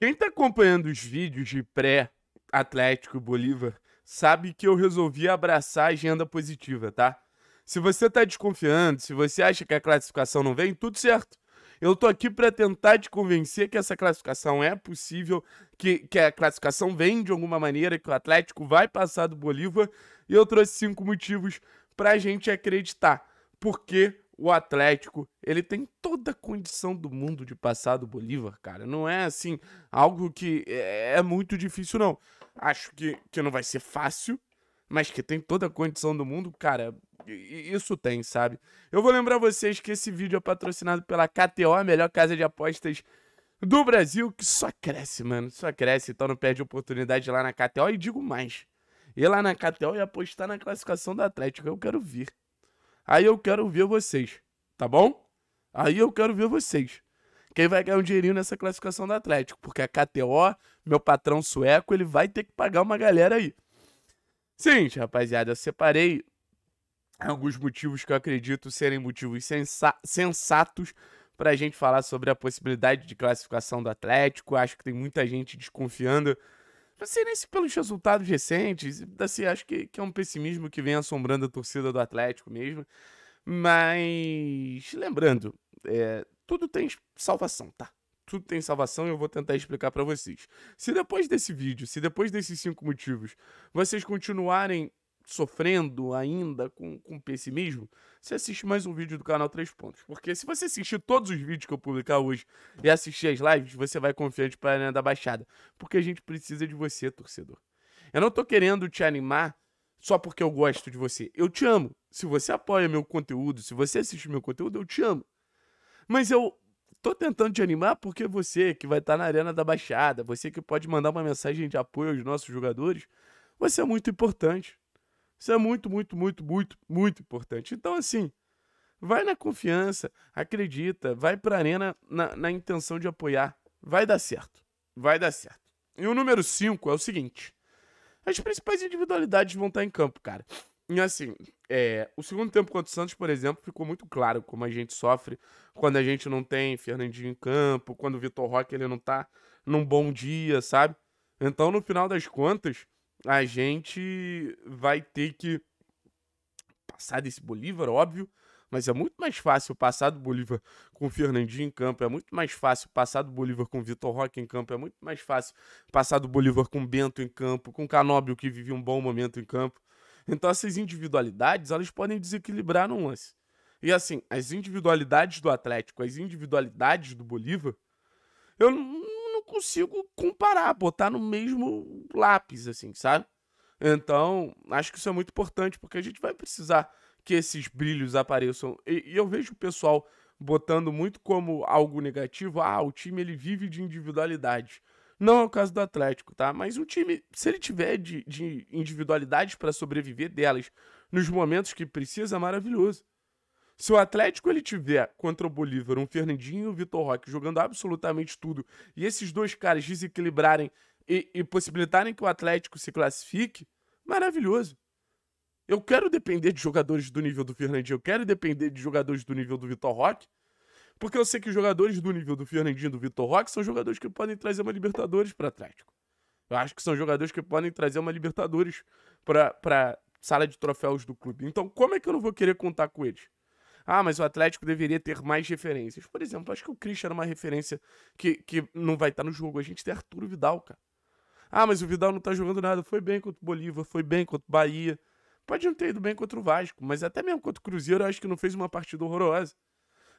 Quem tá acompanhando os vídeos de pré-Atlético Bolívar sabe que eu resolvi abraçar a agenda positiva, tá? Se você tá desconfiando, se você acha que a classificação não vem, tudo certo. Eu tô aqui para tentar te convencer que essa classificação é possível, que, que a classificação vem de alguma maneira, que o Atlético vai passar do Bolívar. E eu trouxe cinco motivos pra gente acreditar. Porque o Atlético, ele tem toda a condição do mundo de passar do Bolívar, cara. Não é assim, algo que é, é muito difícil, não. Acho que, que não vai ser fácil, mas que tem toda a condição do mundo, cara. Isso tem, sabe? Eu vou lembrar vocês que esse vídeo é patrocinado pela KTO, a melhor casa de apostas do Brasil, que só cresce, mano. Só cresce, então não perde oportunidade lá na KTO. E digo mais: ir lá na KTO e apostar na classificação do Atlético. Eu quero vir. Aí eu quero ver vocês, tá bom? Aí eu quero ver vocês. Quem vai ganhar um dinheirinho nessa classificação do Atlético? Porque a KTO, meu patrão sueco, ele vai ter que pagar uma galera aí. Sim, rapaziada, eu separei alguns motivos que eu acredito serem motivos sensa sensatos para a gente falar sobre a possibilidade de classificação do Atlético. Acho que tem muita gente desconfiando você nem se pelos resultados recentes, assim, acho que, que é um pessimismo que vem assombrando a torcida do Atlético mesmo. Mas, lembrando, é, tudo tem salvação, tá? Tudo tem salvação e eu vou tentar explicar para vocês. Se depois desse vídeo, se depois desses cinco motivos, vocês continuarem sofrendo ainda com, com pessimismo, você assiste mais um vídeo do canal Três Pontos. Porque se você assistir todos os vídeos que eu publicar hoje e assistir as lives, você vai confiante para a Arena da Baixada. Porque a gente precisa de você, torcedor. Eu não tô querendo te animar só porque eu gosto de você. Eu te amo. Se você apoia meu conteúdo, se você assiste meu conteúdo, eu te amo. Mas eu tô tentando te animar porque você que vai estar tá na Arena da Baixada, você que pode mandar uma mensagem de apoio aos nossos jogadores, você é muito importante. Isso é muito, muito, muito, muito, muito importante. Então, assim, vai na confiança, acredita, vai para a arena na, na intenção de apoiar. Vai dar certo. Vai dar certo. E o número 5 é o seguinte: as principais individualidades vão estar em campo, cara. E assim, é, o segundo tempo contra o Santos, por exemplo, ficou muito claro como a gente sofre quando a gente não tem Fernandinho em campo, quando o Vitor Roque ele não tá num bom dia, sabe? Então, no final das contas, a gente vai ter que passar desse Bolívar, óbvio, mas é muito mais fácil passar do Bolívar com o Fernandinho em campo, é muito mais fácil passar do Bolívar com o Vitor Roque em campo, é muito mais fácil passar do Bolívar com o Bento em campo, com o Canóbio que vivia um bom momento em campo. Então essas individualidades, elas podem desequilibrar no lance. E assim, as individualidades do Atlético, as individualidades do Bolívar, eu não consigo comparar, botar no mesmo lápis, assim, sabe? Então, acho que isso é muito importante, porque a gente vai precisar que esses brilhos apareçam. E, e eu vejo o pessoal botando muito como algo negativo, ah, o time ele vive de individualidade. Não é o caso do Atlético, tá? Mas um time, se ele tiver de, de individualidades para sobreviver delas nos momentos que precisa, é maravilhoso. Se o Atlético ele tiver contra o Bolívar um Fernandinho e o Vitor Roque jogando absolutamente tudo e esses dois caras desequilibrarem e, e possibilitarem que o Atlético se classifique, maravilhoso. Eu quero depender de jogadores do nível do Fernandinho, eu quero depender de jogadores do nível do Vitor Roque, porque eu sei que jogadores do nível do Fernandinho e do Vitor Roque são jogadores que podem trazer uma Libertadores para o Atlético. Eu acho que são jogadores que podem trazer uma Libertadores para sala de troféus do clube. Então, como é que eu não vou querer contar com eles? ah, mas o Atlético deveria ter mais referências. Por exemplo, acho que o Christian era uma referência que, que não vai estar no jogo. A gente tem Arturo Vidal, cara. Ah, mas o Vidal não tá jogando nada. Foi bem contra o Bolívar, foi bem contra o Bahia. Pode não ter ido bem contra o Vasco, mas até mesmo contra o Cruzeiro, acho que não fez uma partida horrorosa.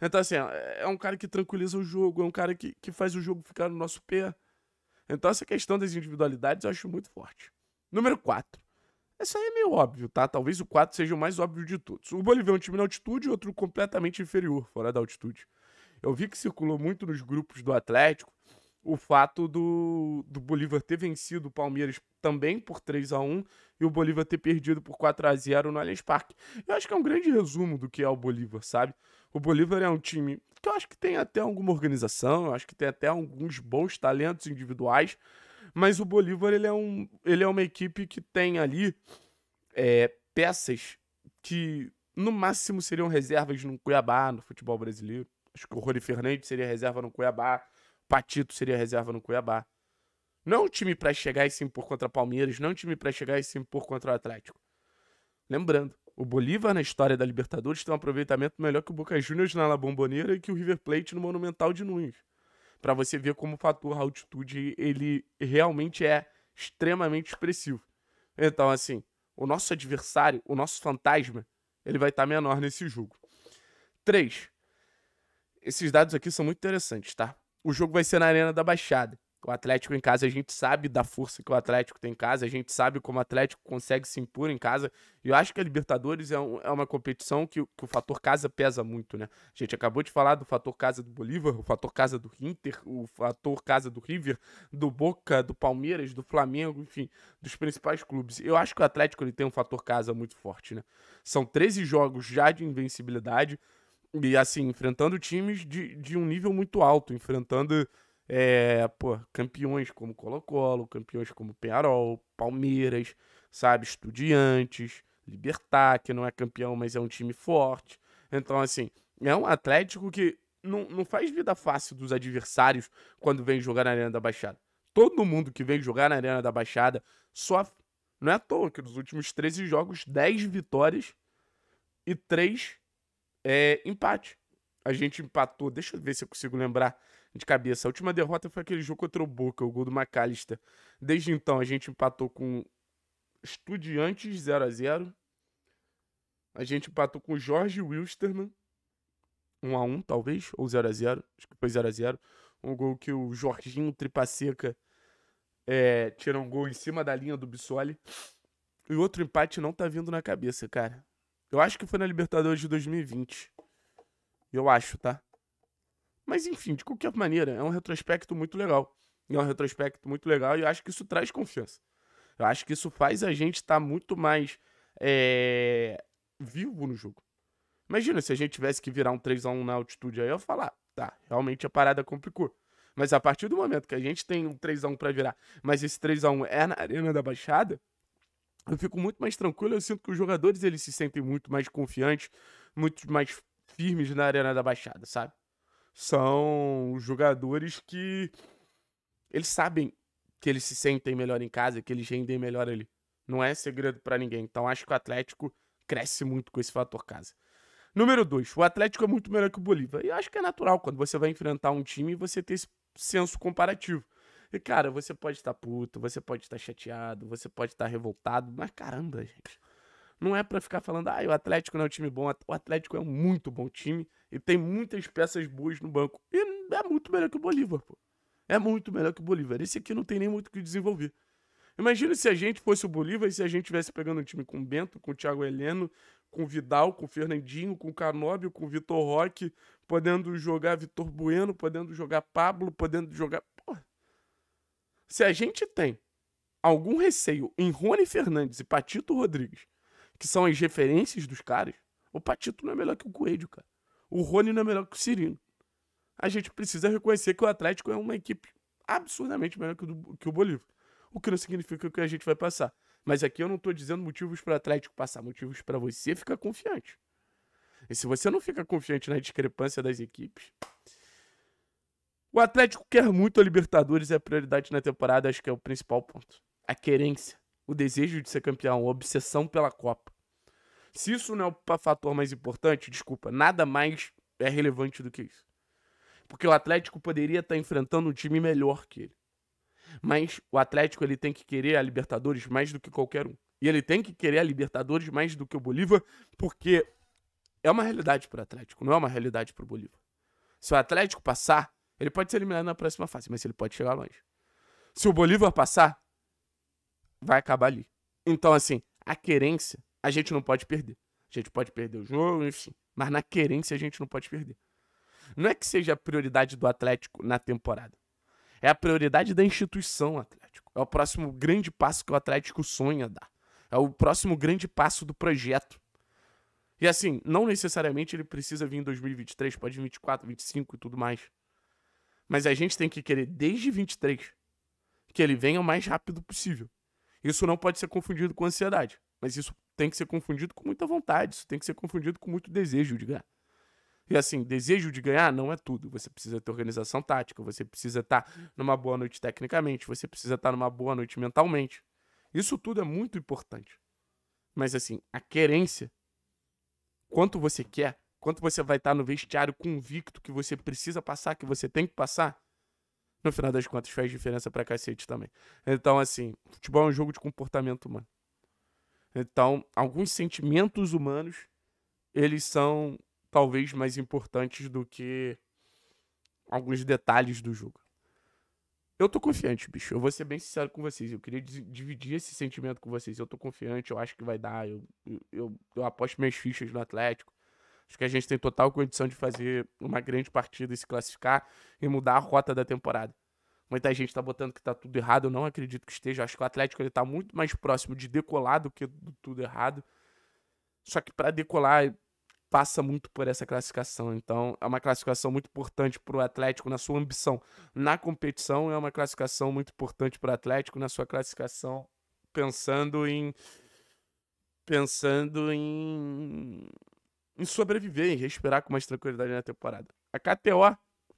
Então, assim, é, é um cara que tranquiliza o jogo, é um cara que, que faz o jogo ficar no nosso pé. Então, essa questão das individualidades eu acho muito forte. Número 4. Essa aí é meio óbvio, tá? Talvez o 4 seja o mais óbvio de todos. O Bolívia é um time na altitude e outro completamente inferior, fora da altitude. Eu vi que circulou muito nos grupos do Atlético o fato do, do Bolívar ter vencido o Palmeiras também por 3 a 1 e o Bolívar ter perdido por 4 a 0 no Allianz Parque. Eu acho que é um grande resumo do que é o Bolívar, sabe? O Bolívar é um time que eu acho que tem até alguma organização, eu acho que tem até alguns bons talentos individuais, mas o Bolívar, ele é, um, ele é uma equipe que tem ali é, peças que no máximo seriam reservas no Cuiabá, no futebol brasileiro. Acho que o Rory Fernandes seria reserva no Cuiabá, Patito seria reserva no Cuiabá. Não é um time para chegar e se impor contra Palmeiras, não é um time para chegar e se impor contra o Atlético. Lembrando, o Bolívar na história da Libertadores tem um aproveitamento melhor que o Boca Juniors na La Bombonera e que o River Plate no Monumental de Nunes para você ver como o fator altitude ele realmente é extremamente expressivo. Então, assim, o nosso adversário, o nosso fantasma, ele vai estar tá menor nesse jogo. 3. Esses dados aqui são muito interessantes, tá? O jogo vai ser na Arena da Baixada. O Atlético em casa, a gente sabe da força que o Atlético tem em casa, a gente sabe como o Atlético consegue se impor em casa. E eu acho que a Libertadores é, um, é uma competição que, que, o fator casa pesa muito, né? A gente acabou de falar do fator casa do Bolívar, o fator casa do Inter, o fator casa do River, do Boca, do Palmeiras, do Flamengo, enfim, dos principais clubes. Eu acho que o Atlético ele tem um fator casa muito forte, né? São 13 jogos já de invencibilidade e, assim, enfrentando times de, de um nível muito alto, enfrentando é, pô, campeões como Colo-Colo, campeões como Penarol Palmeiras, sabe, Estudiantes, Libertar, que não é campeão, mas é um time forte. Então, assim, é um Atlético que não, não faz vida fácil dos adversários quando vem jogar na Arena da Baixada. Todo mundo que vem jogar na Arena da Baixada sofre. Não é à toa que nos últimos 13 jogos, 10 vitórias e 3 é, empates. A gente empatou, deixa eu ver se eu consigo lembrar de cabeça. A última derrota foi aquele jogo contra o Boca, o gol do McAllister. Desde então, a gente empatou com Estudiantes 0 x 0 A gente empatou com Jorge Wilstermann, 1 x 1 talvez, ou 0 x 0 Acho que foi 0 a 0 Um gol que o Jorginho Tripaceca é, tira um gol em cima da linha do Bissoli. E outro empate não tá vindo na cabeça, cara. Eu acho que foi na Libertadores de 2020. Eu acho, tá? Mas enfim, de qualquer maneira, é um retrospecto muito legal. É um retrospecto muito legal e eu acho que isso traz confiança. Eu acho que isso faz a gente estar tá muito mais é, vivo no jogo. Imagina se a gente tivesse que virar um 3x1 na altitude aí, eu falar, tá, realmente a parada complicou. Mas a partir do momento que a gente tem um 3x1 para virar, mas esse 3x1 é na Arena da Baixada, eu fico muito mais tranquilo, eu sinto que os jogadores eles se sentem muito mais confiantes, muito mais firmes na Arena da Baixada, sabe? são jogadores que eles sabem que eles se sentem melhor em casa, que eles rendem melhor ali. Não é segredo para ninguém. Então acho que o Atlético cresce muito com esse fator casa. Número 2, o Atlético é muito melhor que o Bolívar. E acho que é natural quando você vai enfrentar um time você ter esse senso comparativo. E cara, você pode estar puto, você pode estar chateado, você pode estar revoltado, mas caramba, gente. Não é para ficar falando, ah, o Atlético não é um time bom. O Atlético é um muito bom time e tem muitas peças boas no banco. E é muito melhor que o Bolívar, pô. É muito melhor que o Bolívar. Esse aqui não tem nem muito o que desenvolver. Imagina se a gente fosse o Bolívar e se a gente tivesse pegando um time com o Bento, com o Thiago Heleno, com o Vidal, com o Fernandinho, com o Canóbio, com o Vitor Roque, podendo jogar Vitor Bueno, podendo jogar Pablo, podendo jogar. Porra. Se a gente tem algum receio em Rony Fernandes e Patito Rodrigues que são as referências dos caras, o Patito não é melhor que o Coelho, cara. O Rony não é melhor que o Cirino. A gente precisa reconhecer que o Atlético é uma equipe absurdamente melhor que o, do, que o Bolívar. O que não significa que a gente vai passar. Mas aqui eu não estou dizendo motivos para o Atlético passar, motivos para você ficar confiante. E se você não fica confiante na discrepância das equipes. O Atlético quer muito a Libertadores, é a prioridade na temporada, acho que é o principal ponto. A querência o desejo de ser campeão, a obsessão pela Copa. Se isso não é o fator mais importante, desculpa, nada mais é relevante do que isso. Porque o Atlético poderia estar tá enfrentando um time melhor que ele. Mas o Atlético ele tem que querer a Libertadores mais do que qualquer um. E ele tem que querer a Libertadores mais do que o Bolívar, porque é uma realidade para o Atlético, não é uma realidade para o Bolívar. Se o Atlético passar, ele pode ser eliminado na próxima fase, mas ele pode chegar longe. Se o Bolívar passar, vai acabar ali. Então, assim, a querência a gente não pode perder. A gente pode perder o jogo, enfim, mas na querência a gente não pode perder. Não é que seja a prioridade do Atlético na temporada. É a prioridade da instituição Atlético. É o próximo grande passo que o Atlético sonha dar. É o próximo grande passo do projeto. E assim, não necessariamente ele precisa vir em 2023, pode vir 24, 25 e tudo mais. Mas a gente tem que querer desde 23 que ele venha o mais rápido possível. Isso não pode ser confundido com ansiedade, mas isso tem que ser confundido com muita vontade, isso tem que ser confundido com muito desejo de ganhar. E assim, desejo de ganhar não é tudo. Você precisa ter organização tática, você precisa estar tá numa boa noite tecnicamente, você precisa estar tá numa boa noite mentalmente. Isso tudo é muito importante. Mas assim, a querência, quanto você quer, quanto você vai estar tá no vestiário convicto que você precisa passar, que você tem que passar, no final das contas, faz diferença pra cacete também. Então, assim, futebol é um jogo de comportamento humano. Então, alguns sentimentos humanos, eles são talvez mais importantes do que alguns detalhes do jogo. Eu tô confiante, bicho. Eu vou ser bem sincero com vocês. Eu queria dividir esse sentimento com vocês. Eu tô confiante, eu acho que vai dar. Eu, eu, eu aposto minhas fichas no Atlético. Acho que a gente tem total condição de fazer uma grande partida e se classificar e mudar a rota da temporada. Muita gente está botando que está tudo errado, eu não acredito que esteja. Acho que o Atlético ele tá muito mais próximo de decolar do que do tudo errado. Só que para decolar passa muito por essa classificação. Então, é uma classificação muito importante para o Atlético na sua ambição na competição, é uma classificação muito importante para o Atlético na sua classificação pensando em pensando em em sobreviver, e respirar com mais tranquilidade na temporada. A KTO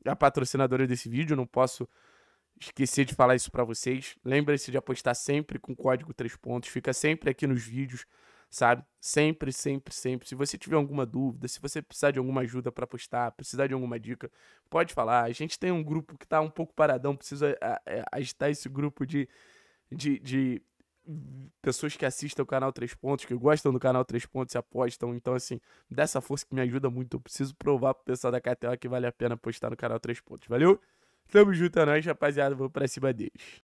é a patrocinadora desse vídeo, não posso esquecer de falar isso para vocês. Lembre-se de apostar sempre com código 3 pontos, fica sempre aqui nos vídeos, sabe? Sempre, sempre, sempre. Se você tiver alguma dúvida, se você precisar de alguma ajuda para apostar, precisar de alguma dica, pode falar. A gente tem um grupo que tá um pouco paradão, precisa agitar esse grupo de, de, de pessoas que assistem o canal Três Pontos, que gostam do canal Três Pontos e apostam. Então, assim, dessa força que me ajuda muito. Eu preciso provar pro pessoal da KTO que vale a pena postar no canal Três Pontos. Valeu? Tamo junto, é nóis, rapaziada. Vou pra cima deles.